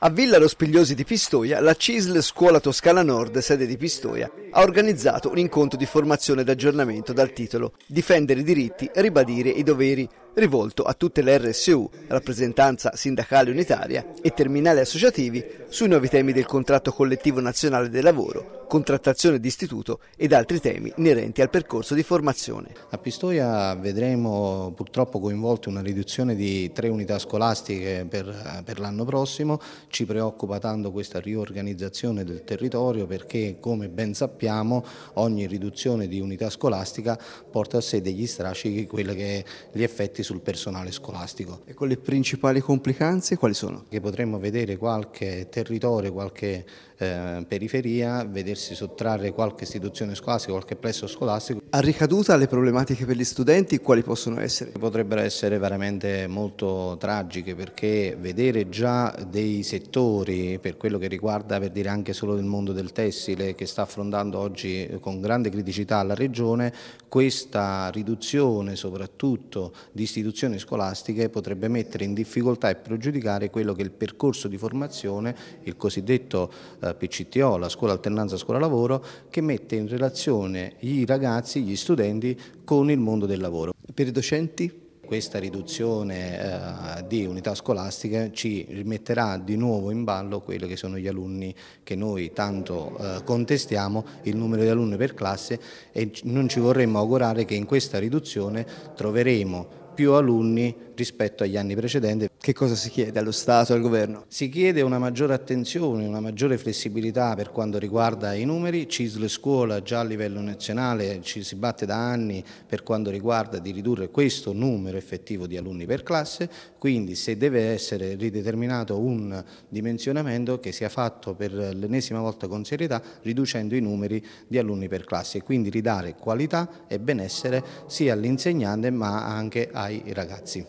A Villa Rospigliosi di Pistoia, la CISL Scuola Toscana Nord, sede di Pistoia, ha organizzato un incontro di formazione ed aggiornamento dal titolo Difendere i diritti, ribadire i doveri, rivolto a tutte le RSU, rappresentanza sindacale unitaria e terminali associativi sui nuovi temi del contratto collettivo nazionale del lavoro, contrattazione di istituto ed altri temi inerenti al percorso di formazione. A Pistoia vedremo purtroppo coinvolte una riduzione di tre unità scolastiche per, per l'anno prossimo, ci preoccupa tanto questa riorganizzazione del territorio perché come ben sappiamo ogni riduzione di unità scolastica porta a sé degli strascichi quelli che gli effetti sul personale scolastico. E con le principali complicanze quali sono? Che potremmo vedere qualche territorio, qualche eh, periferia, vedersi sottrarre qualche istituzione scolastica, qualche plesso scolastico a ricaduta le problematiche per gli studenti quali possono essere? Potrebbero essere veramente molto tragiche perché vedere già dei settori per quello che riguarda per dire anche solo il mondo del tessile che sta affrontando oggi con grande criticità la regione, questa riduzione soprattutto di istituzioni scolastiche potrebbe mettere in difficoltà e pregiudicare quello che è il percorso di formazione, il cosiddetto eh, PCTO, la scuola alternanza scuola lavoro, che mette in relazione i ragazzi ragazzi, gli studenti con il mondo del lavoro. Per i docenti? Questa riduzione eh, di unità scolastiche ci rimetterà di nuovo in ballo quelli che sono gli alunni che noi tanto eh, contestiamo, il numero di alunni per classe e non ci vorremmo augurare che in questa riduzione troveremo più alunni rispetto agli anni precedenti. Che cosa si chiede allo Stato, e al governo? Si chiede una maggiore attenzione, una maggiore flessibilità per quanto riguarda i numeri. CISL e scuola già a livello nazionale ci si batte da anni per quanto riguarda di ridurre questo numero effettivo di alunni per classe, quindi se deve essere rideterminato un dimensionamento che sia fatto per l'ennesima volta con serietà riducendo i numeri di alunni per classe e quindi ridare qualità e benessere sia all'insegnante ma anche ai ragazzi.